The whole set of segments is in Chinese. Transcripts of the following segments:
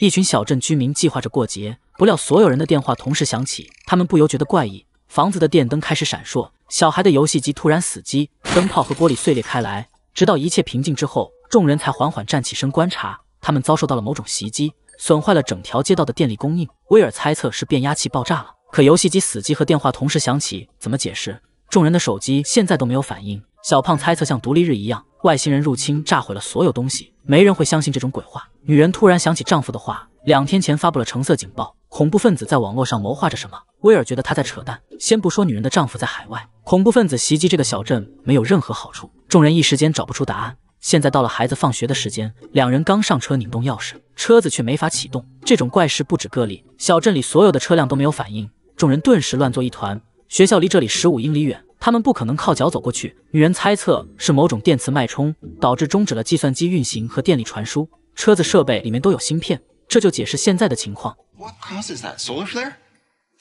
一群小镇居民计划着过节，不料所有人的电话同时响起，他们不由觉得怪异。房子的电灯开始闪烁，小孩的游戏机突然死机，灯泡和玻璃碎裂开来。直到一切平静之后，众人才缓缓站起身观察，他们遭受到了某种袭击，损坏了整条街道的电力供应。威尔猜测是变压器爆炸了，可游戏机死机和电话同时响起，怎么解释？众人的手机现在都没有反应。小胖猜测像独立日一样。外星人入侵，炸毁了所有东西，没人会相信这种鬼话。女人突然想起丈夫的话，两天前发布了橙色警报，恐怖分子在网络上谋划着什么。威尔觉得他在扯淡，先不说女人的丈夫在海外，恐怖分子袭击这个小镇没有任何好处。众人一时间找不出答案。现在到了孩子放学的时间，两人刚上车，拧动钥匙，车子却没法启动。这种怪事不止个例，小镇里所有的车辆都没有反应，众人顿时乱作一团。学校离这里十五英里远。他们不可能靠脚走过去。女人猜测是某种电磁脉冲导致终止了计算机运行和电力传输。车子设备里面都有芯片，这就解释现在的情况。What causes that solar flare?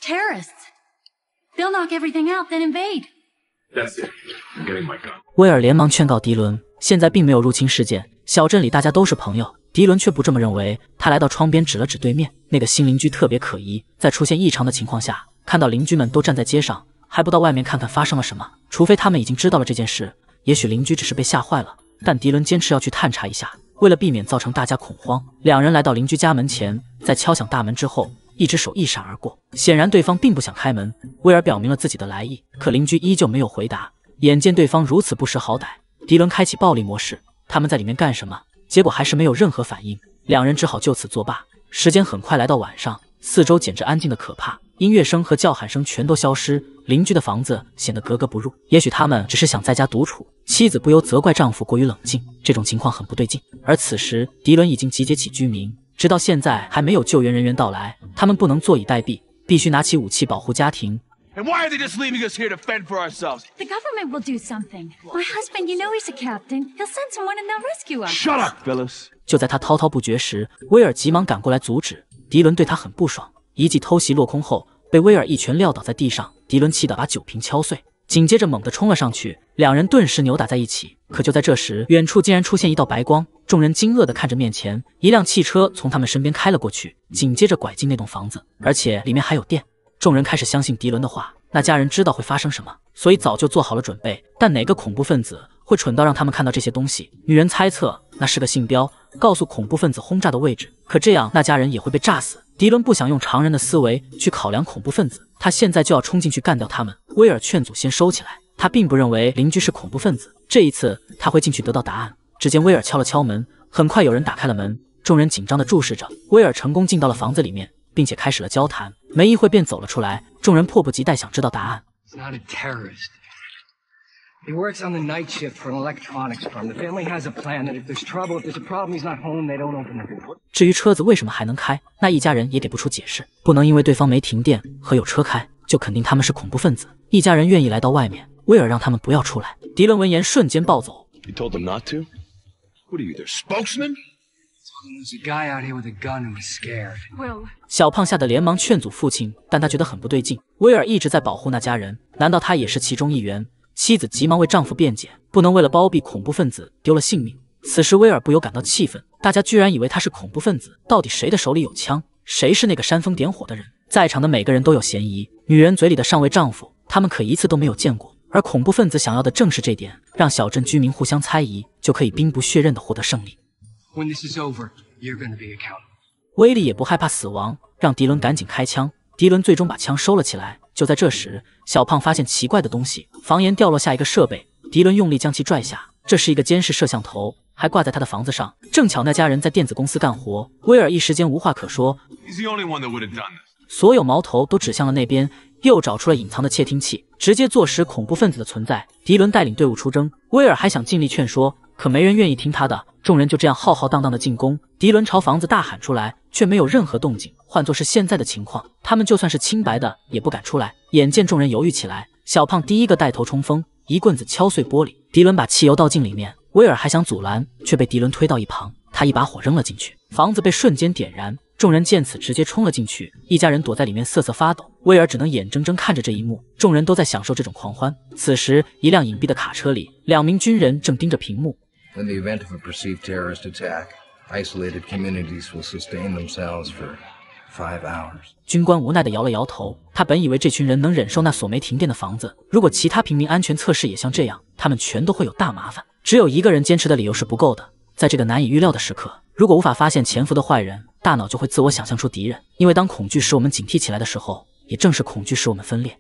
Terrorists. They'll knock everything out, then invade. That's it. Getting my gun. 威尔连忙劝告迪伦，现在并没有入侵事件，小镇里大家都是朋友。迪伦却不这么认为。他来到窗边，指了指对面那个新邻居，特别可疑。在出现异常的情况下，看到邻居们都站在街上。还不到外面看看发生了什么，除非他们已经知道了这件事。也许邻居只是被吓坏了，但迪伦坚持要去探查一下。为了避免造成大家恐慌，两人来到邻居家门前，在敲响大门之后，一只手一闪而过，显然对方并不想开门。威尔表明了自己的来意，可邻居依旧没有回答。眼见对方如此不识好歹，迪伦开启暴力模式。他们在里面干什么？结果还是没有任何反应，两人只好就此作罢。时间很快来到晚上，四周简直安静的可怕。音乐声和叫喊声全都消失，邻居的房子显得格格不入。也许他们只是想在家独处。妻子不由责怪丈夫过于冷静，这种情况很不对劲。而此时，迪伦已经集结起居民，直到现在还没有救援人员到来，他们不能坐以待毙，必须拿起武器保护家庭。And why are they just leaving us here to fend for ourselves? The government will do something. My husband, you know he's a captain. He'll send someone and they'll rescue us. Shut up, f e l l o s 就在他滔滔不绝时，威尔急忙赶过来阻止。迪伦对他很不爽，一记偷袭落空后。被威尔一拳撂倒在地上，迪伦气得把酒瓶敲碎，紧接着猛地冲了上去，两人顿时扭打在一起。可就在这时，远处竟然出现一道白光，众人惊愕地看着面前一辆汽车从他们身边开了过去，紧接着拐进那栋房子，而且里面还有电。众人开始相信迪伦的话，那家人知道会发生什么，所以早就做好了准备。但哪个恐怖分子会蠢到让他们看到这些东西？女人猜测那是个信标，告诉恐怖分子轰炸的位置。可这样，那家人也会被炸死。迪伦不想用常人的思维去考量恐怖分子，他现在就要冲进去干掉他们。威尔劝阻，先收起来。他并不认为邻居是恐怖分子。这一次，他会进去得到答案。只见威尔敲了敲门，很快有人打开了门。众人紧张的注视着，威尔成功进到了房子里面，并且开始了交谈。没一会便走了出来，众人迫不及待想知道答案。He 至于车子为什么还能开，那一家人也给不出解释。不能因为对方没停电和有车开，就肯定他们是恐怖分子。一家人愿意来到外面，威尔让他们不要出来。迪伦闻言瞬间暴走。You told them not to. What are you, their spokesman? There's a guy out here with a gun and w a s scared. 小胖吓得连忙劝阻父亲，但他觉得很不对劲。威尔一直在保护那家人，难道他也是其中一员？妻子急忙为丈夫辩解，不能为了包庇恐怖分子丢了性命。此时威尔不由感到气愤，大家居然以为他是恐怖分子，到底谁的手里有枪，谁是那个煽风点火的人？在场的每个人都有嫌疑。女人嘴里的上尉丈夫，他们可一次都没有见过。而恐怖分子想要的正是这点，让小镇居民互相猜疑，就可以兵不血刃的获得胜利。When this over, you're be going accountable. is to 威利也不害怕死亡，让迪伦赶紧开枪。迪伦最终把枪收了起来。就在这时，小胖发现奇怪的东西，房檐掉落下一个设备。迪伦用力将其拽下，这是一个监视摄像头，还挂在他的房子上。正巧那家人在电子公司干活，威尔一时间无话可说。所有矛头都指向了那边，又找出了隐藏的窃听器，直接坐实恐怖分子的存在。迪伦带领队伍出征，威尔还想尽力劝说。可没人愿意听他的，众人就这样浩浩荡荡的进攻。迪伦朝房子大喊出来，却没有任何动静。换作是现在的情况，他们就算是清白的也不敢出来。眼见众人犹豫起来，小胖第一个带头冲锋，一棍子敲碎玻璃。迪伦把汽油倒进里面，威尔还想阻拦，却被迪伦推到一旁。他一把火扔了进去，房子被瞬间点燃。众人见此，直接冲了进去，一家人躲在里面瑟瑟发抖。威尔只能眼睁睁看着这一幕，众人都在享受这种狂欢。此时，一辆隐蔽的卡车里，两名军人正盯着屏幕。在 u s t a i n themselves for five hours. 军官无奈地摇了摇头，他本以为这群人能忍受那所没停电的房子。如果其他平民安全测试也像这样，他们全都会有大麻烦。只有一个人坚持的理由是不够的。在这个难以预料的时刻，如果无法发现潜伏的坏人，大脑就会自我想象出敌人。因为当恐惧使我们警惕起来的时候，也正是恐惧使我们分裂。